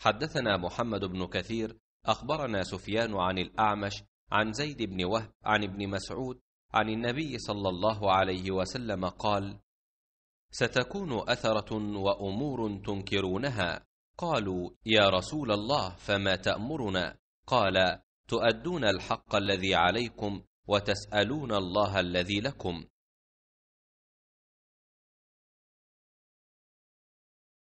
حدثنا محمد بن كثير أخبرنا سفيان عن الأعمش عن زيد بن وهب عن ابن مسعود عن النبي صلى الله عليه وسلم قال ستكون أثرة وأمور تنكرونها قالوا يا رسول الله فما تأمرنا قال تؤدون الحق الذي عليكم وتسألون الله الذي لكم